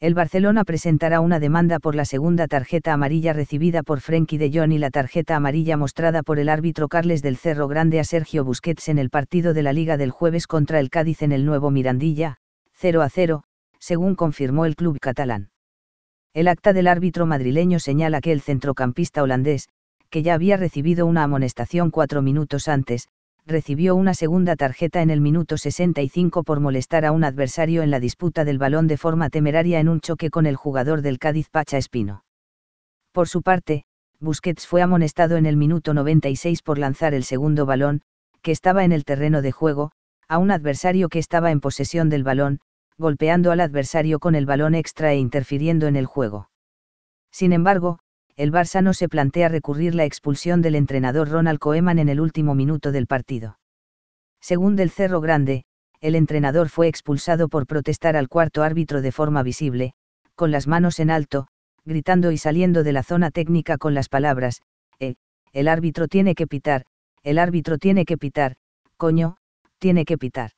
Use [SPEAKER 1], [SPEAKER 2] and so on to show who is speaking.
[SPEAKER 1] el Barcelona presentará una demanda por la segunda tarjeta amarilla recibida por Frenkie de Jong y la tarjeta amarilla mostrada por el árbitro Carles del Cerro Grande a Sergio Busquets en el partido de la Liga del jueves contra el Cádiz en el Nuevo Mirandilla, 0 a 0, según confirmó el club catalán. El acta del árbitro madrileño señala que el centrocampista holandés, que ya había recibido una amonestación cuatro minutos antes, recibió una segunda tarjeta en el minuto 65 por molestar a un adversario en la disputa del balón de forma temeraria en un choque con el jugador del Cádiz Pacha Espino. Por su parte, Busquets fue amonestado en el minuto 96 por lanzar el segundo balón, que estaba en el terreno de juego, a un adversario que estaba en posesión del balón, golpeando al adversario con el balón extra e interfiriendo en el juego. Sin embargo, el Barça no se plantea recurrir la expulsión del entrenador Ronald Koeman en el último minuto del partido. Según Del Cerro Grande, el entrenador fue expulsado por protestar al cuarto árbitro de forma visible, con las manos en alto, gritando y saliendo de la zona técnica con las palabras, eh, el árbitro tiene que pitar, el árbitro tiene que pitar, coño, tiene que pitar.